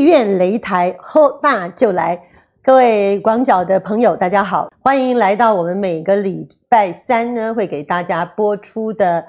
立院擂台，好，大就来，各位广角的朋友，大家好，欢迎来到我们每个礼拜三呢，会给大家播出的，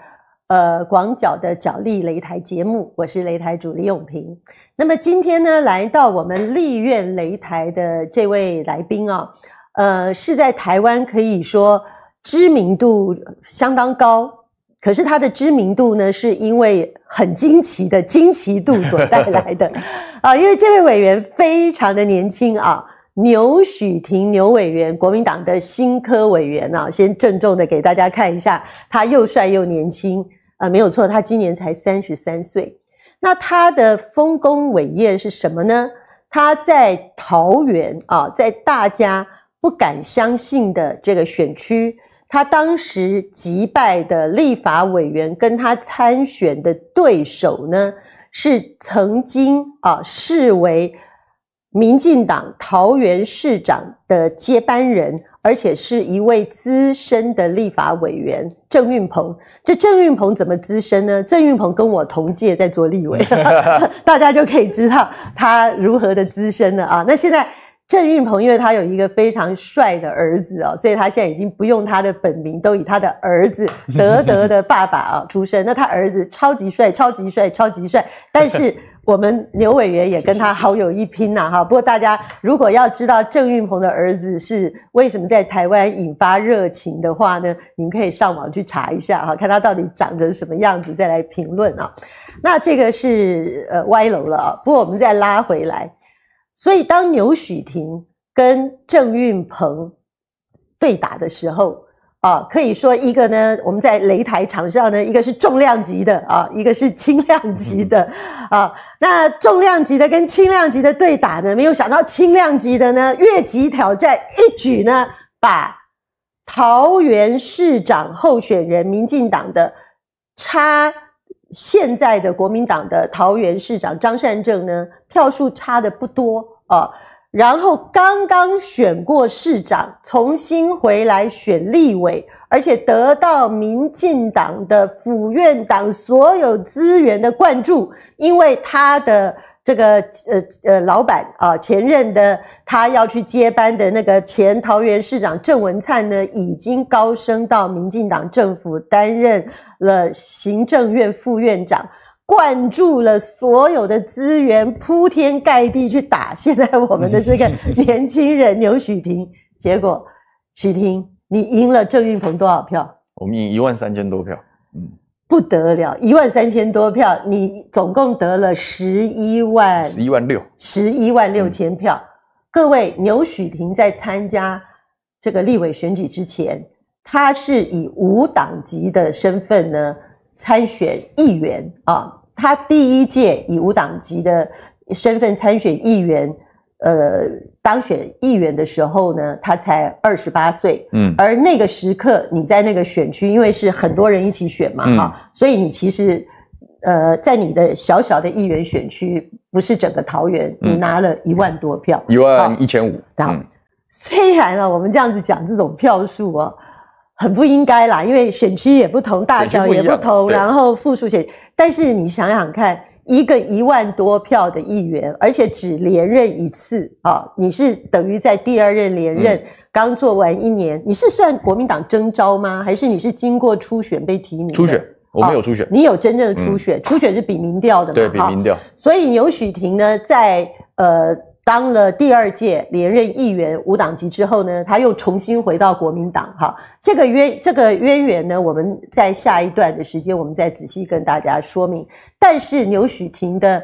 呃，广角的角力擂台节目，我是擂台主李永平。那么今天呢，来到我们立院擂台的这位来宾啊，呃，是在台湾可以说知名度相当高。可是他的知名度呢，是因为很惊奇的惊奇度所带来的，啊，因为这位委员非常的年轻啊，牛许庭牛委员，国民党的新科委员啊，先郑重的给大家看一下，他又帅又年轻，啊，没有错，他今年才三十三岁。那他的丰功伟业是什么呢？他在桃园啊，在大家不敢相信的这个选区。他当时击败的立法委员，跟他参选的对手呢，是曾经啊视为民进党桃园市长的接班人，而且是一位资深的立法委员郑运鹏。这郑运鹏怎么资深呢？郑运鹏跟我同届在做立委，大家就可以知道他如何的资深了啊。那现在。郑运鹏，因为他有一个非常帅的儿子哦，所以他现在已经不用他的本名，都以他的儿子德德的爸爸啊出生。那他儿子超级帅，超级帅，超级帅。但是我们牛委员也跟他好有一拼呐哈。不过大家如果要知道郑运鹏的儿子是为什么在台湾引发热情的话呢，你们可以上网去查一下哈，看他到底长成什么样子，再来评论啊。那这个是呃歪楼了啊。不过我们再拉回来。所以，当牛许庭跟郑运鹏对打的时候，啊，可以说一个呢，我们在擂台场上呢，一个是重量级的啊，一个是轻量级的啊。那重量级的跟轻量级的对打呢，没有想到轻量级的呢，越级挑战，一举呢把桃园市长候选人民进党的差现在的国民党的桃园市长张善政呢，票数差的不多。啊，然后刚刚选过市长，重新回来选立委，而且得到民进党的府院党所有资源的灌注，因为他的这个呃呃老板啊，前任的他要去接班的那个前桃园市长郑文灿呢，已经高升到民进党政府担任了行政院副院长。灌注了所有的资源，铺天盖地去打。现在我们的这个 年轻人牛许婷，结果许婷，你赢了郑玉鹏多少票？我们赢一万三千多票。嗯，不得了，一万三千多票。你总共得了十一万，十一万六，十一万六千票。各位，牛许婷在参加这个立委选举之前，他是以无党籍的身份呢参选议员啊。他第一届以无党籍的身份参选议员，呃，当选议员的时候呢，他才二十八岁。嗯，而那个时刻，你在那个选区，因为是很多人一起选嘛，哈，所以你其实，呃，在你的小小的议员选区，不是整个桃园，你拿了一万多票，一万一千五。好，虽然啊，我们这样子讲这种票数啊。很不应该啦，因为选区也不同，大小也不同，然后复数选。但是你想想看，一个一万多票的议员，而且只连任一次啊，你是等于在第二任连任刚做完一年，你是算国民党征召吗？还是你是经过初选被提名？初选，我没有初选，你有真正的初选，初选是比民调的嘛？对，比民调。所以牛许廷呢，在呃。当了第二届连任议员无党籍之后呢，他又重新回到国民党。哈，这个渊这个渊源呢，我们在下一段的时间，我们再仔细跟大家说明。但是牛许婷的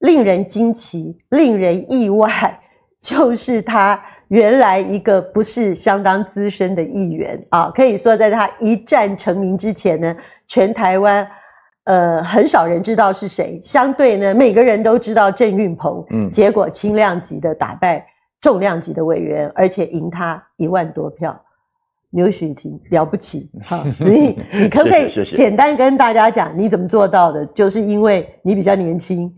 令人惊奇、令人意外，就是他原来一个不是相当资深的议员啊，可以说在他一战成名之前呢，全台湾。呃，很少人知道是谁。相对呢，每个人都知道郑运鹏。嗯，结果轻量级的打败重量级的委员，而且赢他一万多票。刘雪婷了不起 哈！你你可不可以简单跟大家讲你怎么做到的？就是因为你比较年轻。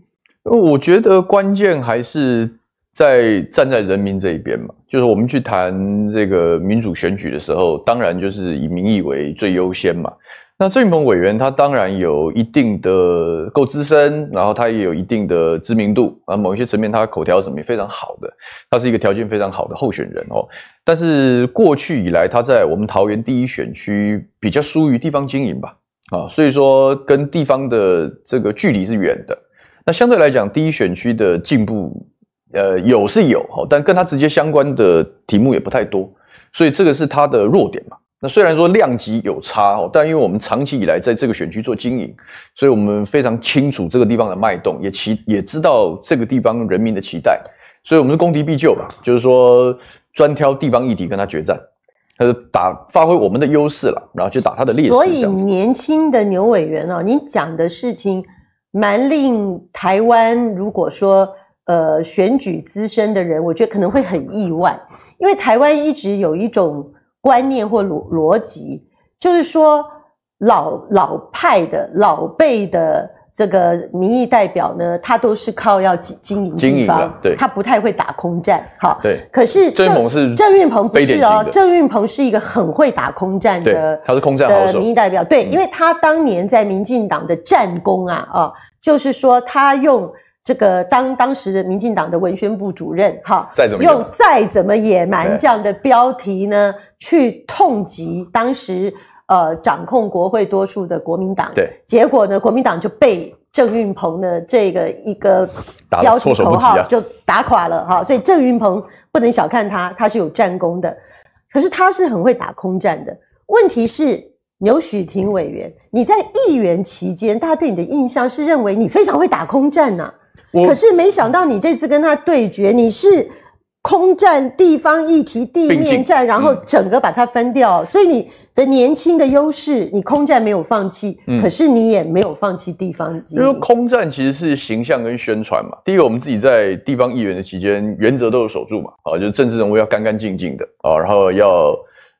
我觉得关键还是在站在人民这一边嘛。就是我们去谈这个民主选举的时候，当然就是以民意为最优先嘛。那郑云鹏委员他当然有一定的够资深，然后他也有一定的知名度啊，某一些层面他口条什么也非常好的，他是一个条件非常好的候选人哦。但是过去以来，他在我们桃园第一选区比较疏于地方经营吧，啊，所以说跟地方的这个距离是远的。那相对来讲，第一选区的进步。呃，有是有哈，但跟他直接相关的题目也不太多，所以这个是他的弱点嘛。那虽然说量级有差哦，但因为我们长期以来在这个选区做经营，所以我们非常清楚这个地方的脉动，也期也知道这个地方人民的期待，所以我们是攻敌必救吧，就是说专挑地方议题跟他决战，他就打发挥我们的优势了，然后去打他的劣势。所以年轻的牛委员哦，你讲的事情蛮令台湾，如果说。呃，选举资深的人，我觉得可能会很意外，因为台湾一直有一种观念或逻逻辑，就是说老老派的老辈的这个民意代表呢，他都是靠要经经营经营的，对，他不太会打空战，哈，对。可是郑运是郑运澎不是哦，郑运鹏是一个很会打空战的，他是空战的民意代表，对，因为他当年在民进党的战功啊，啊，就是说他用。这个当当时民进党的文宣部主任，哈，用再怎么野蛮这样的标题呢，去痛击当时呃掌控国会多数的国民党，对，结果呢国民党就被郑运鹏的这个一个标题口号就打垮了，哈，所以郑运鹏不能小看他，他是有战功的，可是他是很会打空战的。问题是，牛许婷委员，你在议员期间，大家对你的印象是认为你非常会打空战呢？可是没想到你这次跟他对决，你是空战地方议题地面战，然后整个把它分掉。所以你的年轻的优势，你空战没有放弃，可是你也没有放弃地方。因为空战其实是形象跟宣传嘛。第一个，我们自己在地方议员的期间，原则都有守住嘛。啊，就是政治人物要干干净净的啊，然后要。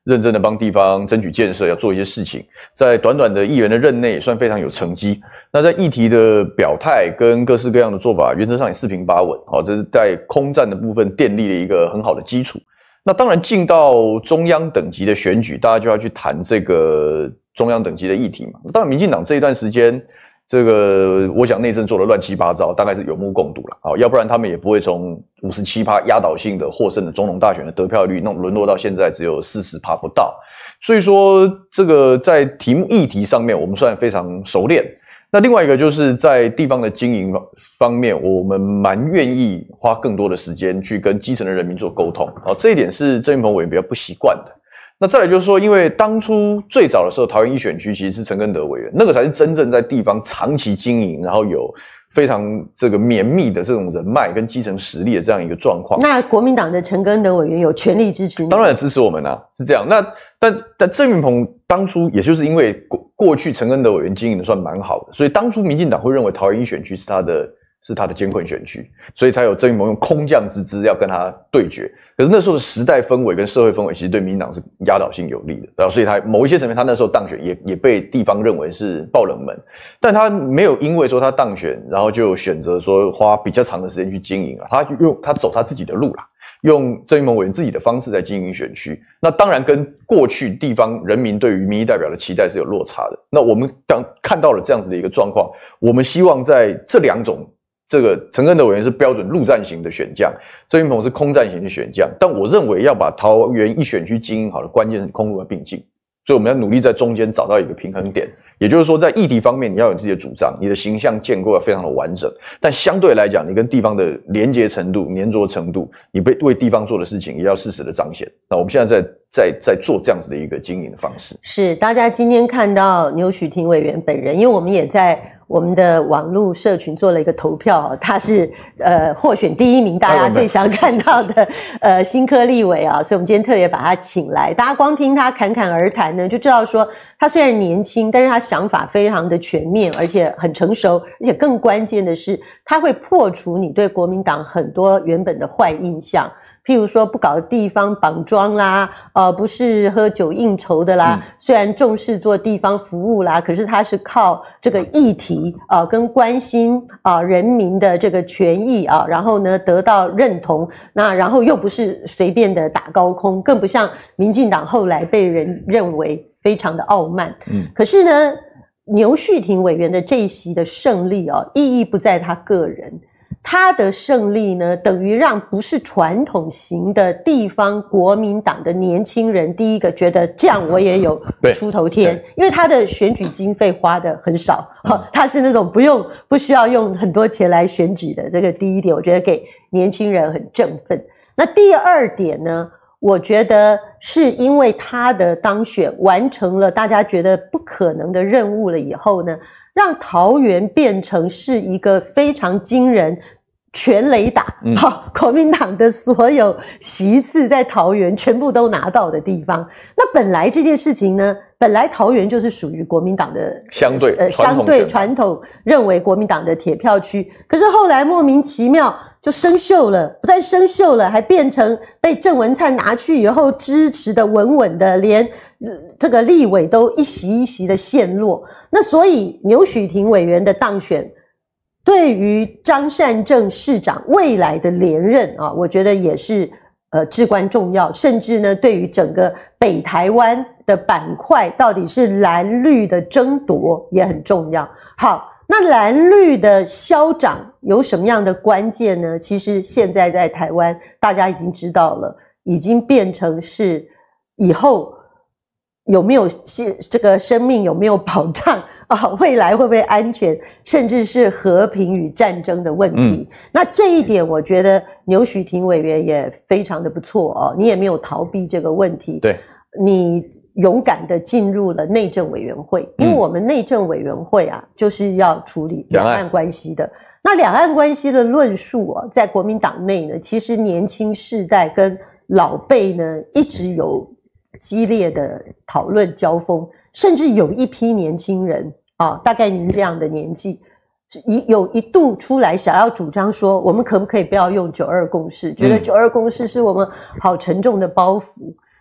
认真的帮地方争取建设，要做一些事情，在短短的议员的任内也算非常有成绩。那在议题的表态跟各式各样的做法，原则上也四平八稳。好，这是在空战的部分奠立了一个很好的基础。那当然进到中央等级的选举，大家就要去谈这个中央等级的议题嘛。当然，民进党这一段时间。这个我想内政做的乱七八糟，大概是有目共睹了啊，要不然他们也不会从五十七趴压倒性的获胜的中农大选的得票率，弄沦落到现在只有四十趴不到。所以说这个在题目议题上面，我们算非常熟练。那另外一个就是在地方的经营方面，我们蛮愿意花更多的时间去跟基层的人民做沟通啊，这一点是郑云鹏委员比较不习惯的。那再来就是说，因为当初最早的时候，桃园一选区其实是陈根德委员，那个才是真正在地方长期经营，然后有非常这个绵密的这种人脉跟基层实力的这样一个状况。那国民党的陈根德委员有全力支持？当然支持我们啦，是这样。那但但郑云鹏当初也就是因为过过去陈根德委员经营的算蛮好的，所以当初民进党会认为桃园一选区是他的。是他的监困选区，所以才有郑义蒙用空降之姿要跟他对决。可是那时候的时代氛围跟社会氛围其实对民党是压倒性有利的，然后，所以他某一些层面，他那时候当选也也被地方认为是爆冷门。但他没有因为说他当选，然后就选择说花比较长的时间去经营啊，他用他走他自己的路啦，用郑义蒙委员自己的方式在经营选区。那当然跟过去地方人民对于民意代表的期待是有落差的。那我们当看到了这样子的一个状况，我们希望在这两种。这个陈政的委员是标准陆战型的选将，郑云鹏是空战型的选将，但我认为要把桃园一选区经营好的关键，是空陆并进，所以我们要努力在中间找到一个平衡点，也就是说，在议题方面你要有自己的主张，你的形象建构要非常的完整，但相对来讲，你跟地方的连结程度、粘着程度，你被为地方做的事情，也要适时的彰显。那我们现在在在在做这样子的一个经营方式，是大家今天看到牛许廷委员本人，因为我们也在。我们的网络社群做了一个投票，他是呃获选第一名，大家最想看到的呃新科立委啊，所以我们今天特别把他请来。大家光听他侃侃而谈呢，就知道说他虽然年轻，但是他想法非常的全面，而且很成熟，而且更关键的是，他会破除你对国民党很多原本的坏印象。譬如说不搞地方绑桩啦，呃，不是喝酒应酬的啦。虽然重视做地方服务啦，可是他是靠这个议题啊，跟关心啊人民的这个权益啊，然后呢得到认同。那然后又不是随便的打高空，更不像民进党后来被人认为非常的傲慢。嗯，可是呢，牛旭庭委员的这一席的胜利哦，意义不在他个人。他的胜利呢，等于让不是传统型的地方国民党的年轻人，第一个觉得这样我也有出头天，因为他的选举经费花的很少，他是那种不用不需要用很多钱来选举的。这个第一点，我觉得给年轻人很振奋。那第二点呢，我觉得是因为他的当选完成了大家觉得不可能的任务了以后呢。让桃园变成是一个非常惊人全雷打，好国民党的所有席次在桃园全部都拿到的地方。那本来这件事情呢，本来桃园就是属于国民党的相对呃相对传统认为国民党的铁票区，可是后来莫名其妙。就生锈了，不但生锈了，还变成被郑文灿拿去以后支持的稳稳的，连这个立委都一席一席的陷落。那所以牛许廷委员的当选，对于张善政市长未来的连任啊，我觉得也是呃至关重要，甚至呢，对于整个北台湾的板块到底是蓝绿的争夺也很重要。好，那蓝绿的消长。有什么样的关键呢？其实现在在台湾，大家已经知道了，已经变成是以后有没有这个生命有没有保障 啊？未来会不会安全，甚至是和平与战争的问题。那这一点，我觉得牛许廷委员也非常的不错哦，你也没有逃避这个问题，对，你勇敢的进入了内政委员会，因为我们内政委员会啊，就是要处理两岸关系的。那两岸关系的论述啊，在国民党内呢，其实年轻世代跟老辈呢，一直有激烈的讨论交锋，甚至有一批年轻人啊，大概您这样的年纪，一有一度出来想要主张说，我们可不可以不要用九二共识？觉得九二共识是我们好沉重的包袱。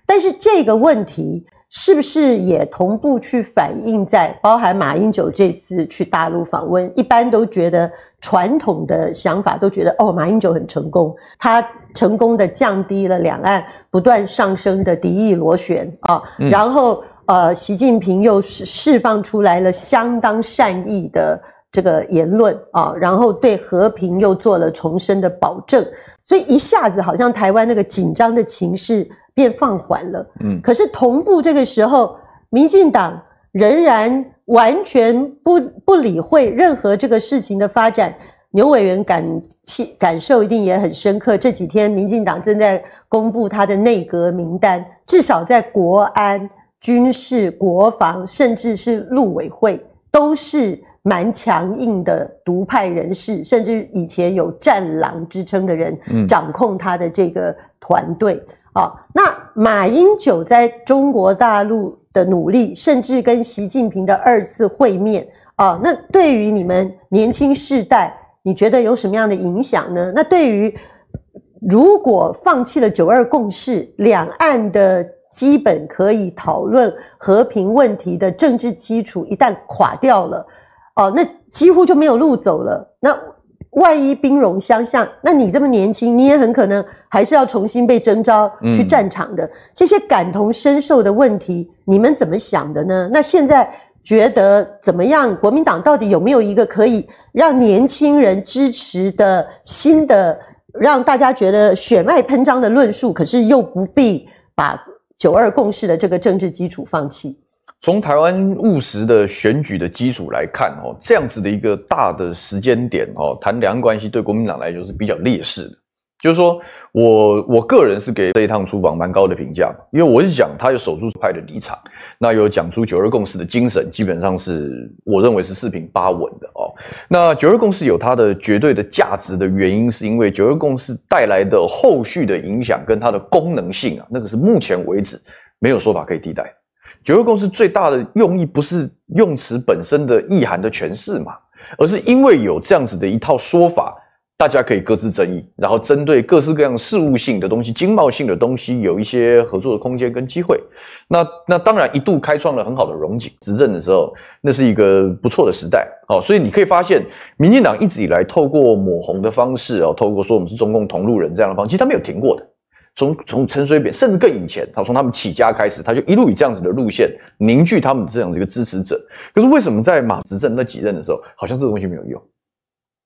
但是这个问题。是不是也同步去反映在包含马英九这次去大陆访问？一般都觉得传统的想法都觉得，哦，马英九很成功，他成功的降低了两岸不断上升的敌意螺旋啊。然后，呃，习近平又释释放出来了相当善意的。这个言论啊，然后对和平又做了重申的保证，所以一下子好像台湾那个紧张的情势变放缓了。嗯，可是同步这个时候，民进党仍然完全不不理会任何这个事情的发展。牛委员感气感受一定也很深刻。这几天，民进党正在公布他的内阁名单，至少在国安、军事、国防，甚至是陆委会，都是。蛮强硬的独派人士，甚至以前有“战狼”之称的人掌控他的这个团队啊。那马英九在中国大陆的努力，甚至跟习近平的二次会面啊，那对于你们年轻世代，你觉得有什么样的影响呢？那对于如果放弃了九二共识，两岸的基本可以讨论和平问题的政治基础一旦垮掉了。哦，那几乎就没有路走了。那万一兵戎相向，那你这么年轻，你也很可能还是要重新被征召去战场的。这些感同身受的问题，你们怎么想的呢？那现在觉得怎么样？国民党到底有没有一个可以让年轻人支持的新的让大家觉得血脉喷张的论述？可是又不必把九二共识的这个政治基础放弃。从台湾务实的选举的基础来看，哦，这样子的一个大的时间点，哦，谈两岸关系对国民党来就是比较劣势的。就是说我我个人是给这一趟出访蛮高的评价，因为我是讲他有守住派的立场，那有讲出九二共识的精神，基本上是我认为是四平八稳的哦。那九二共识有它的绝对的价值的原因，是因为九二共识带来的后续的影响跟它的功能性啊，那个是目前为止没有说法可以替代。九二共识最大的用意不是用词本身的意涵的诠释嘛，而是因为有这样子的一套说法，大家可以各自争议，然后针对各式各样事务性的东西、经贸性的东西有一些合作的空间跟机会。那那当然一度开创了很好的融景，执政的时候那是一个不错的时代。好，所以你可以发现，民进党一直以来透过抹红的方式哦，透过说我们是中共同路人这样的方，式，其实他没有停过的。从从陈水扁，甚至更以前，他从他们起家开始，他就一路以这样子的路线凝聚他们这样的一个支持者。可是为什么在马执政那几任的时候，好像这个东西没有用，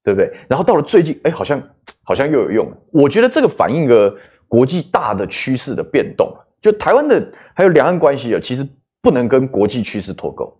对不对？然后到了最近，哎，好像好像又有用。我觉得这个反映个国际大的趋势的变动。就台湾的还有两岸关系啊，其实不能跟国际趋势脱钩。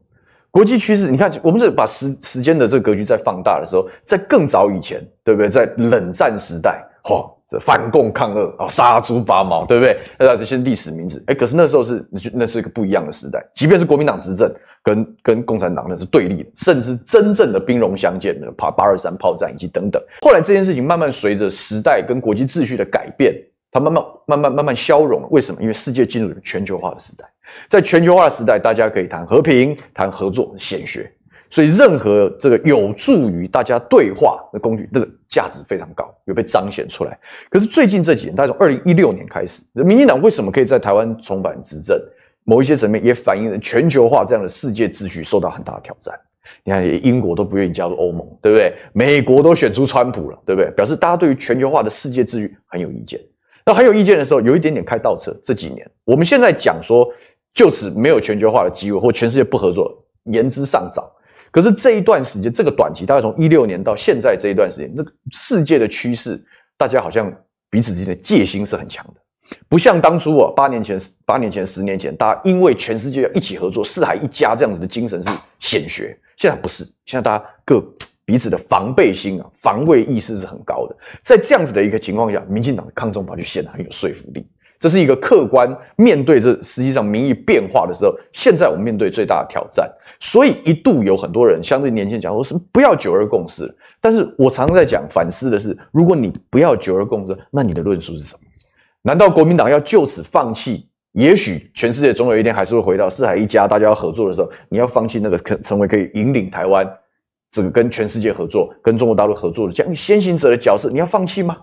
国际趋势，你看，我们这把时时间的这个格局在放大的时候，在更早以前，对不对？在冷战时代，嚯。反共抗俄啊，杀猪拔毛，对不对？那这些历史名词，哎，可是那时候是那那是一个不一样的时代，即便是国民党执政跟跟共产党那是对立，的，甚至真正的兵戎相见的，怕八二三炮战以及等等。后来这件事情慢慢随着时代跟国际秩序的改变，它慢慢慢慢慢慢消融。为什么？因为世界进入了全球化的时代，在全球化的时代，大家可以谈和平、谈合作、协学。所以，任何这个有助于大家对话的工具，这个价值非常高，有被彰显出来。可是最近这几年，大概从二零一六年开始，民进党为什么可以在台湾重返执政？某一些层面也反映了全球化这样的世界秩序受到很大的挑战。你看，英国都不愿意加入欧盟，对不对？美国都选出川普了，对不对？表示大家对于全球化的世界秩序很有意见。那很有意见的时候，有一点点开倒车。这几年，我们现在讲说，就此没有全球化的机会，或全世界不合作，言之尚早。可是这一段时间，这个短期，大概从一六年到现在这一段时间，那个世界的趋势，大家好像彼此之间的戒心是很强的，不像当初啊，八年前、八年前、十年前，大家因为全世界要一起合作，四海一家这样子的精神是显学。现在不是，现在大家各彼此的防备心啊，防卫意识是很高的。在这样子的一个情况下，民进党的抗中保就显得很有说服力。这是一个客观面对这实际上民意变化的时候，现在我们面对最大的挑战。所以一度有很多人相对年轻讲说，什么不要九二共识。但是我常常在讲反思的是，如果你不要九二共识，那你的论述是什么？难道国民党要就此放弃？也许全世界总有一天还是会回到四海一家，大家要合作的时候，你要放弃那个可成为可以引领台湾这个跟全世界合作、跟中国大陆合作的这样先行者的角色，你要放弃吗？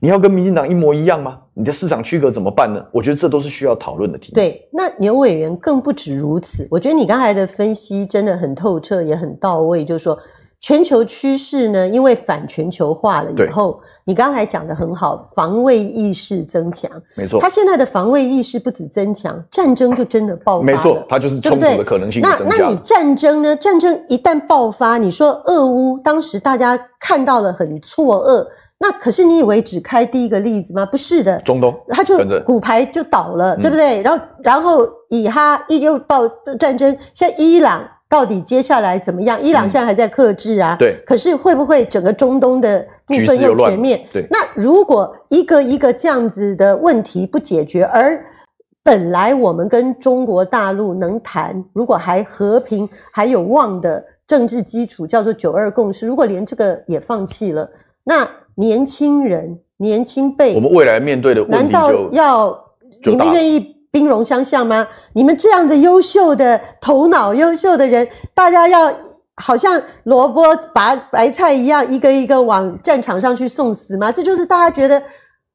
你要跟民进党一模一样吗？你的市场区隔怎么办呢？我觉得这都是需要讨论的题。对，那牛委员更不止如此。我觉得你刚才的分析真的很透彻，也很到位。就是说，全球趋势呢，因为反全球化了以后，你刚才讲的很好，防卫意识增强，没错。他现在的防卫意识不止增强，战争就真的爆发。没错，他就是冲突的可能性那那你战争呢？战争一旦爆发，你说俄乌当时大家看到了很错愕。那可是你以为只开第一个例子吗？不是的，中东他就骨牌就倒了，对不对？然后然后以哈伊又爆战争，像伊朗到底接下来怎么样？伊朗现在还在克制啊，对。可是会不会整个中东的部分又全面？对。那如果一个一个这样子的问题不解决，而本来我们跟中国大陆能谈，如果还和平还有望的政治基础叫做九二共识，如果连这个也放弃了，那。年轻人，年轻辈，我们未来面对的，难道要你们愿意兵戎相向吗？你们这样的优秀的头脑、优秀的人，大家要好像萝卜拔白菜一样，一个一个往战场上去送死吗？这就是大家觉得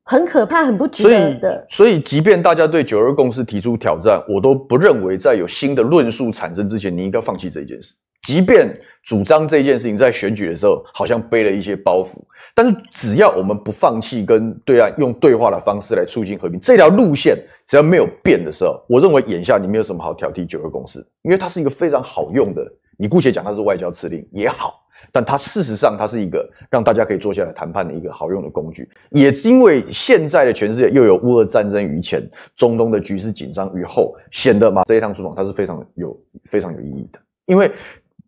很可怕、很不值得的。所以，即便大家对九二共识提出挑战，我都不认为在有新的论述产生之前，你应该放弃这一件事。即便主张这件事情在选举的时候好像背了一些包袱，但是只要我们不放弃跟对岸用对话的方式来促进和平这条路线，只要没有变的时候，我认为眼下你没有什么好挑剔。九二公司，因为它是一个非常好用的，你姑且讲它是外交辞令也好，但它事实上它是一个让大家可以坐下来谈判的一个好用的工具。也是因为现在的全世界又有乌俄战争于前，中东的局势紧张于后，显得嘛这一趟出访它是非常有非常有意义的，因为。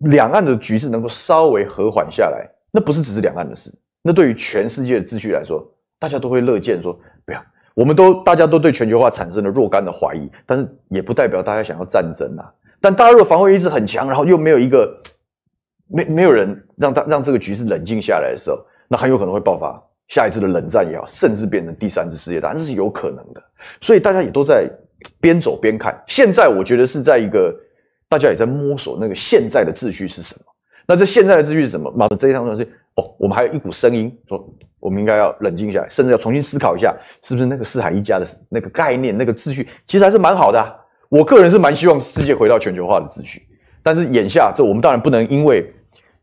两岸的局势能够稍微和缓下来，那不是只是两岸的事，那对于全世界的秩序来说，大家都会乐见。说不要，我们都大家都对全球化产生了若干的怀疑，但是也不代表大家想要战争呐。但大家的防卫意识很强，然后又没有一个没没有人让他让这个局势冷静下来的时候，那很有可能会爆发下一次的冷战也好，甚至变成第三次世界大战这是有可能的。所以大家也都在边走边看。现在我觉得是在一个。大家也在摸索那个现在的秩序是什么。那这现在的秩序是什么？马这一趟东西，哦，我们还有一股声音说，我们应该要冷静下来，甚至要重新思考一下，是不是那个四海一家的那个概念、那个秩序，其实还是蛮好的。我个人是蛮希望世界回到全球化的秩序。但是眼下这，我们当然不能因为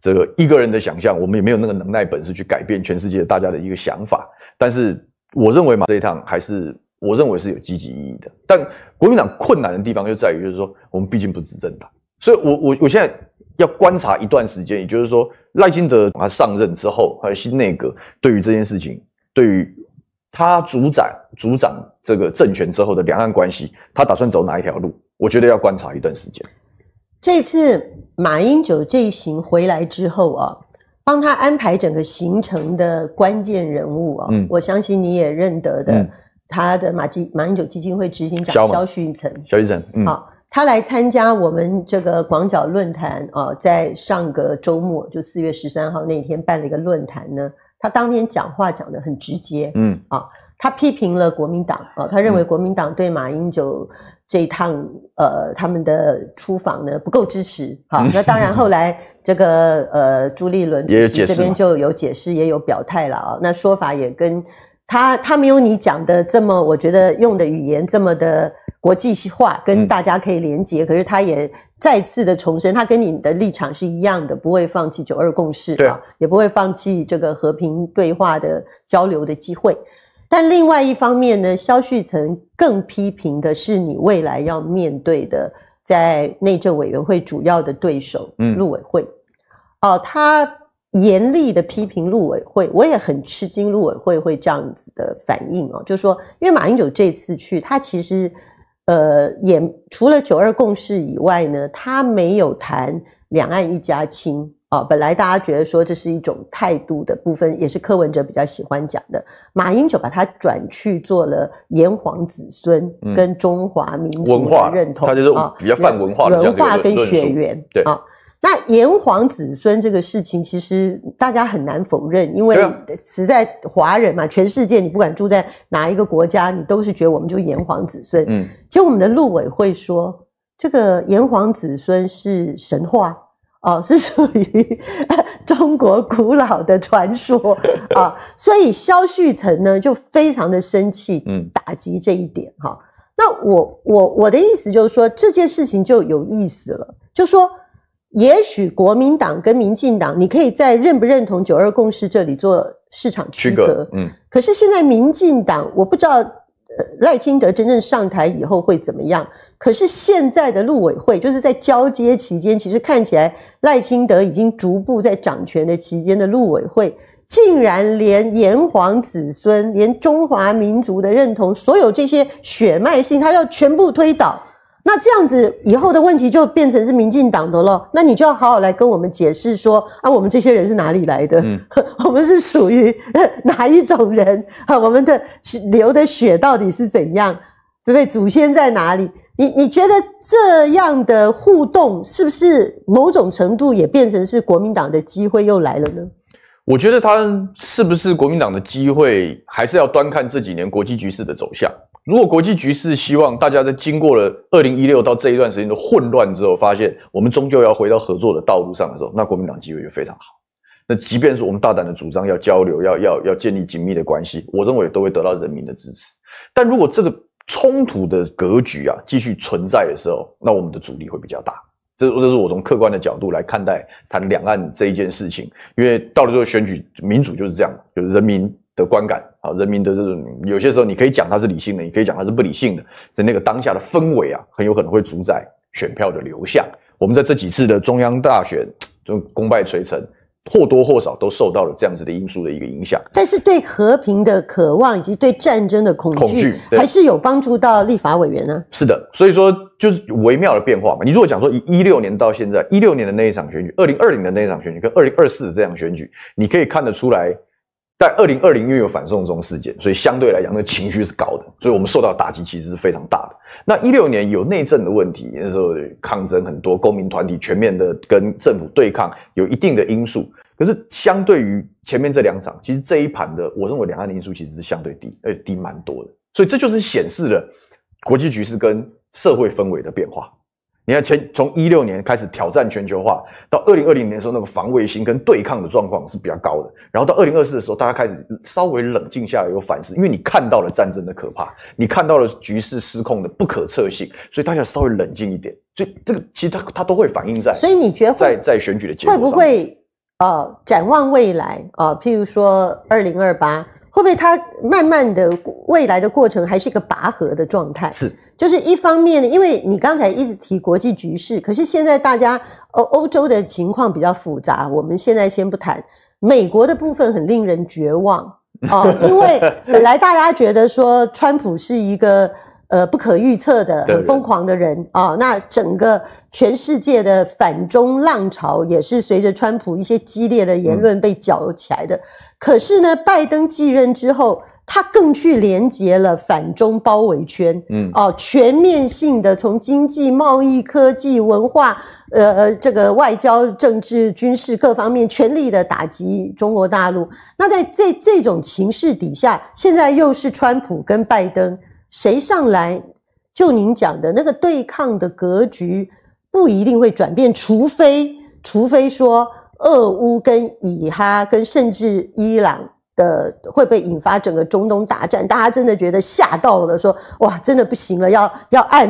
这个一个人的想象，我们也没有那个能耐、本事去改变全世界大家的一个想法。但是我认为嘛，这一趟还是。我认为是有积极意义的，但国民党困难的地方就在于，就是说我们毕竟不执政党，所以，我我我现在要观察一段时间，也就是说赖清德他上任之后，还有新内阁对于这件事情，对于他主掌主掌这个政权之后的两岸关系，他打算走哪一条路？我觉得要观察一段时间。这次马英九这一行回来之后啊，帮他安排整个行程的关键人物啊，我相信你也认得的。他的马基马英九基金会执行长肖旭成，肖旭成，好，他来参加我们这个广角论坛啊，在上个周末，就四月十三号那天办了一个论坛呢。他当天讲话讲的很直接，嗯，啊，他批评了国民党啊，他认为国民党对马英九这一趟呃他们的出访呢不够支持。好，那当然后来这个呃朱立伦这边就有解释，也有表态了啊，那说法也跟。他他没有你讲的这么，我觉得用的语言这么的国际化，跟大家可以连接。可是他也再次的重申，他跟你的立场是一样的，不会放弃九二共识，对啊，也不会放弃这个和平对话的交流的机会。但另外一方面呢，肖旭曾更批评的是你未来要面对的在内政委员会主要的对手，嗯，立委会，哦，他。严厉的批评陆委会，我也很吃惊，陆委会会这样子的反应哦，就是说，因为马英九这次去，他其实，呃，也除了九二共识以外呢，他没有谈两岸一家亲啊。本来大家觉得说这是一种态度的部分，也是柯文哲比较喜欢讲的。马英九把他转去做了炎黄子孙跟中华民族的认同，他就是比较泛文化的文化跟血缘，对。那炎黄子孙这个事情，其实大家很难否认，因为实在华人嘛，全世界你不管住在哪一个国家，你都是觉得我们就炎黄子孙。嗯，其实我们的陆委会说，这个炎黄子孙是神话哦，是属于 中国古老的传说啊。所以萧旭岑呢就非常的生气，打击这一点哈。那我我我的意思就是说，这件事情就有意思了，就说。也许国民党跟民进党，你可以在认不认同九二共识这里做市场区隔。嗯。可是现在民进党，我不知道呃赖清德真正上台以后会怎么样。可是现在的陆委会，就是在交接期间，其实看起来赖清德已经逐步在掌权的期间的陆委会，竟然连炎黄子孙、连中华民族的认同，所有这些血脉性，他要全部推倒。那这样子以后的问题就变成是民进党的了，那你就要好好来跟我们解释说啊，我们这些人是哪里来的？嗯，我们是属于 哪一种人？啊，我们的流的血到底是怎样？对不对？祖先在哪里？你你觉得这样的互动是不是某种程度也变成是国民党的机会又来了呢？我觉得他是不是国民党的机会，还是要端看这几年国际局势的走向。如果国际局势希望大家在经过了二零一六到这一段时间的混乱之后，发现我们终究要回到合作的道路上的时候，那国民党机会就非常好。那即便是我们大胆的主张要交流，要要要建立紧密的关系，我认为都会得到人民的支持。但如果这个冲突的格局啊继续存在的时候，那我们的阻力会比较大。这这是我从客观的角度来看待谈两岸这一件事情，因为到了最后选举，民主就是这样，就是人民的观感啊，人民的这种有些时候你可以讲它是理性的，你可以讲它是不理性的，在那个当下的氛围啊，很有可能会主宰选票的流向。我们在这几次的中央大选，就功败垂成，或多或少都受到了这样子的因素的一个影响。但是对和平的渴望以及对战争的恐惧，还是有帮助到立法委员呢。是的，所以说。就是微妙的变化嘛。你如果讲说，以一六年到现在，一六年的那一场选举，二零二零的那一场选举，跟二零二四的这场选举，你可以看得出来，在二零二零为有反送中事件，所以相对来讲，那情绪是高的，所以我们受到打击其实是非常大的。那一六年有内政的问题，那时候抗争很多，公民团体全面的跟政府对抗，有一定的因素。可是相对于前面这两场，其实这一盘的我认为两岸的因素其实是相对低，而且低蛮多的。所以这就是显示了国际局势跟社会氛围的变化，你看，前从一六年开始挑战全球化，到二零二零年的时候，那个防卫心跟对抗的状况是比较高的。然后到二零二四的时候，大家开始稍微冷静下来，有反思，因为你看到了战争的可怕，你看到了局势失控的不可测性，所以大家稍微冷静一点。所以这个其实它它都会反映在，所以你觉得在在选举的结会不会呃展望未来啊？譬如说二零二八。会不会它慢慢的未来的过程还是一个拔河的状态？是，就是一方面，因为你刚才一直提国际局势，可是现在大家欧欧洲的情况比较复杂，我们现在先不谈美国的部分，很令人绝望啊！因为本来大家觉得说川普是一个呃不可预测的、很疯狂的人啊，那整个全世界的反中浪潮也是随着川普一些激烈的言论被搅起来的。可是呢，拜登继任之后，他更去连接了反中包围圈，嗯，哦，全面性的从经济、贸易、科技、文化，呃，这个外交、政治、军事各方面，全力的打击中国大陆。那在这这种情势底下，现在又是川普跟拜登谁上来，就您讲的那个对抗的格局，不一定会转变，除非，除非说。俄乌跟以哈跟甚至伊朗的会被引发整个中东大战，大家真的觉得吓到了，说哇真的不行了，要要按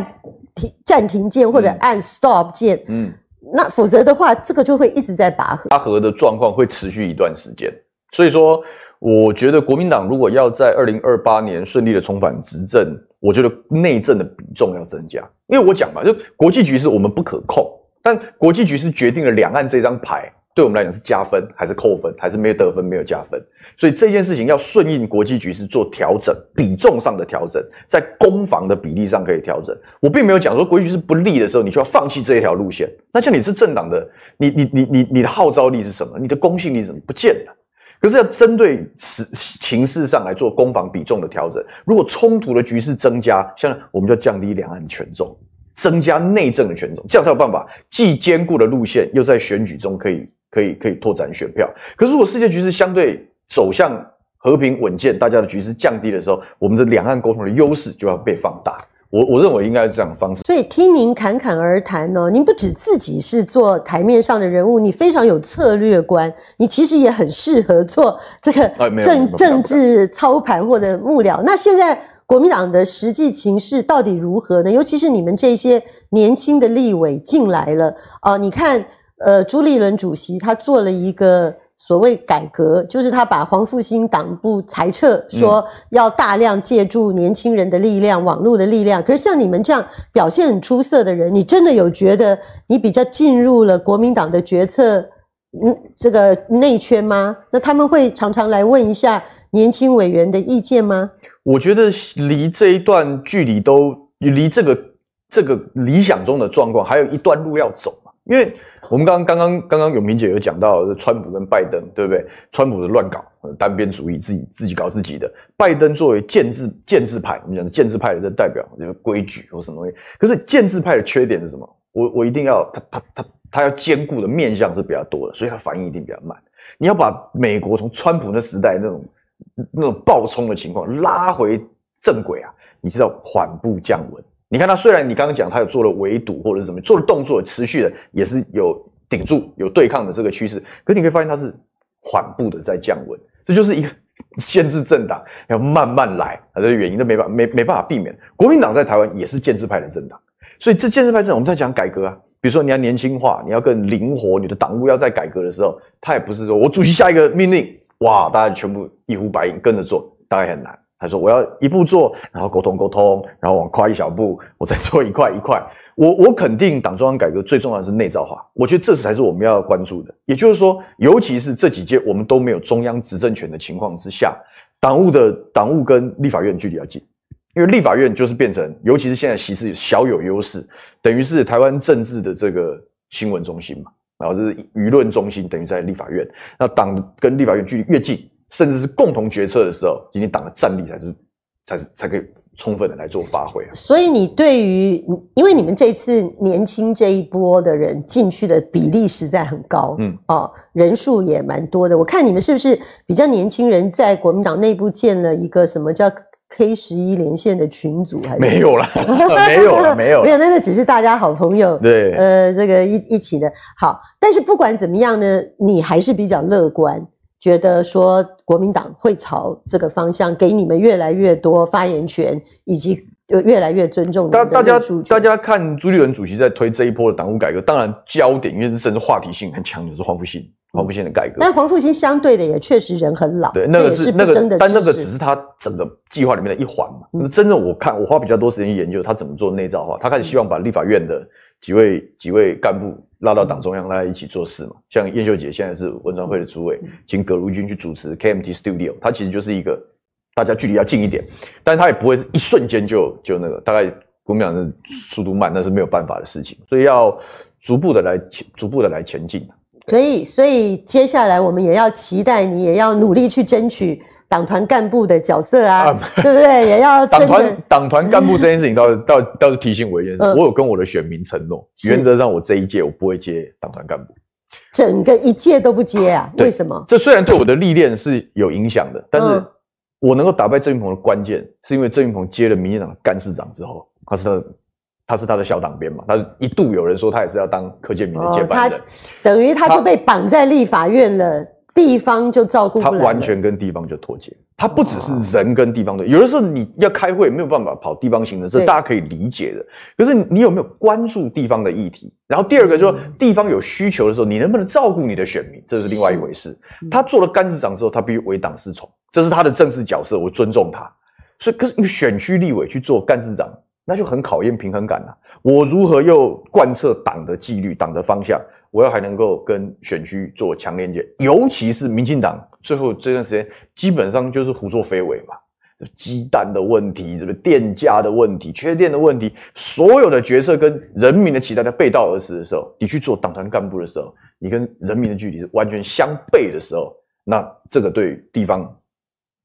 停暂停键或者按 stop 键，嗯，那否则的话，这个就会一直在拔河。拔河的状况会持续一段时间，所以说，我觉得国民党如果要在二零二八年顺利的重返执政，我觉得内政的比重要增加，因为我讲嘛，就国际局势我们不可控，但国际局势决定了两岸这张牌。对我们来讲是加分还是扣分，还是没有得分没有加分？所以这件事情要顺应国际局势做调整，比重上的调整，在攻防的比例上可以调整。我并没有讲说国际局势不利的时候你就要放弃这一条路线。那像你是政党的，你你你你你的号召力是什么？你的公信力怎么不见了？可是要针对此形势上来做攻防比重的调整。如果冲突的局势增加，像我们就降低两岸权重，增加内政的权重，这样才有办法既兼固的路线，又在选举中可以。可以可以拓展选票，可是如果世界局势相对走向和平稳健，大家的局势降低的时候，我们的两岸沟通的优势就要被放大。我我认为应该是这样的方式。所以听您侃侃而谈哦，您不止自己是做台面上的人物，你非常有策略观，你其实也很适合做这个政政治操盘或者幕僚。那现在国民党的实际情势到底如何呢？尤其是你们这些年轻的立委进来了啊，你看。呃，朱立伦主席他做了一个所谓改革，就是他把黄复兴党部裁撤，说要大量借助年轻人的力量、网络的力量。可是像你们这样表现很出色的人，你真的有觉得你比较进入了国民党的决策嗯这个内圈吗？那他们会常常来问一下年轻委员的意见吗？我觉得离这一段距离都离这个这个理想中的状况还有一段路要走。因为我们刚刚刚刚刚刚永明姐有讲到，川普跟拜登，对不对？川普的乱搞、单边主义，自己自己搞自己的；拜登作为建制建制派，我们讲的建制派，的这代表就是规矩或什么东西。可是建制派的缺点是什么？我我一定要他他他他要兼顾的面向是比较多的，所以他反应一定比较慢。你要把美国从川普那时代那种那种暴冲的情况拉回正轨啊，你知道缓步降温。你看他虽然你刚刚讲他有做了围堵或者是什么做的动作，持续的也是有顶住有对抗的这个趋势，可你可以发现它是缓步的在降温，这就是一个建 制政党要慢慢来啊，这个原因都没办没没办法避免。国民党在台湾也是建制派的政党，所以这建制派政党我们在讲改革啊，比如说你要年轻化，你要更灵活，你的党务要在改革的时候，他也不是说我主席下一个命令，哇，大家全部一呼百应跟着做，大概很难。他说：“我要一步做，然后沟通沟通，然后往跨一小步，我再做一块一块。我我肯定，党中央改革最重要的是内造化。我觉得这才是我们要关注的。也就是说，尤其是这几届我们都没有中央执政权的情况之下，党务的党务跟立法院距离要近，因为立法院就是变成，尤其是现在习氏小有优势，等于是台湾政治的这个新闻中心嘛，然后就是舆论中心，等于在立法院。那党跟立法院距离越近。”甚至是共同决策的时候，今天党的战力才是，才是才可以充分的来做发挥啊。所以你对于，因为你们这次年轻这一波的人进去的比例实在很高，嗯啊，人数也蛮多的。我看你们是不是比较年轻人在国民党内部建了一个什么叫 K 十一连线的群组？还没有了，没有了，没有。没有，那个只是大家好朋友。对，呃，这个一一起的。好，但是不管怎么样呢，你还是比较乐观。觉得说国民党会朝这个方向给你们越来越多发言权，以及越来越尊重。大大家大家看朱立伦主席在推这一波的党务改革，当然焦点因为甚至话题性很强，就是黄复兴黄复兴的改革。但黄复兴相对的也确实人很老。对，那个是那个，但那个只是他整个计划里面的一环嘛。那、真正我看，我花比较多时间去研究他怎么做内造化，他开始希望把立法院的几位几位干部。拉到党中央，大家一起做事嘛。像燕秀姐现在是文传会的主委，请葛如君去主持 KMT Studio，它其实就是一个大家距离要近一点，但是他也不会是一瞬间就就那个，大概国民党速度慢，那是没有办法的事情，所以要逐步的来前，逐步的来前进。所以，所以接下来我们也要期待你，也要努力去争取。党团干部的角色啊，对不对？也要党团党团干部这件事情，倒倒倒是提醒我一件事：，我有跟我的选民承诺，原则上我这一届我不会接党团干部，整个一届都不接啊？为什么？这虽然对我的历练是有影响的，但是我能够打败郑云鹏的关键，是因为郑云鹏接了民进党干事长之后，他是他他是他的小党鞭嘛，他一度有人说他也是要当柯建明的接班人，等于他就被绑在立法院了。地方就照顾不了，他完全跟地方就脱节。他不只是人跟地方的，有的时候你要开会没有办法跑地方行程这大家可以理解的。可是你有没有关注地方的议题？然后第二个就是地方有需求的时候，你能不能照顾你的选民，这是另外一回事。他做了干事长之后，他必须为党事从，这是他的政治角色，我尊重他。所以，可是你选区立委去做干事长，那就很考验平衡感了。我如何又贯彻党的纪律、党的方向？我要还能够跟选区做强连接，尤其是民进党最后这段时间，基本上就是胡作非为嘛，鸡蛋的问题，这个电价的问题，缺电的问题，所有的决策跟人民的期待在背道而驰的时候，你去做党团干部的时候，你跟人民的距离是完全相背的时候，那这个对地方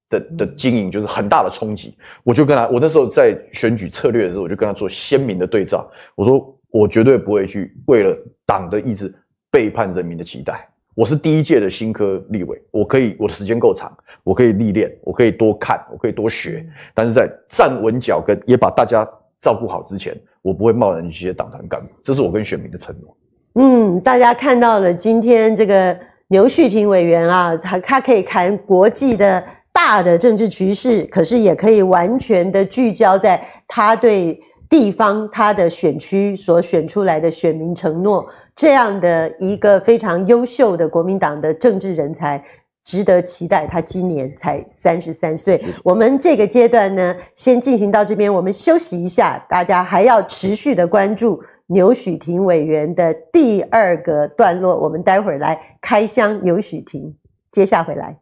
的的经营就是很大的冲击。我就跟他，我那时候在选举策略的时候，我就跟他做鲜明的对照，我说我绝对不会去为了。党的意志背叛人民的期待。我是第一届的新科立委，我可以，我的时间够长，我可以历练，我可以多看，我可以多学。但是在站稳脚跟，也把大家照顾好之前，我不会贸然去接党团干部，这是我跟选民的承诺。嗯，大家看到了今天这个牛旭庭委员啊，他他可以谈国际的大的政治局势，可是也可以完全的聚焦在他对。地方他的选区所选出来的选民承诺这样的一个非常优秀的国民党的政治人才值得期待。他今年才三十三岁，我们这个阶段呢先进行到这边，我们休息一下，大家还要持续的关注牛许庭委员的第二个段落。我们待会儿来开箱牛许庭，接下回来。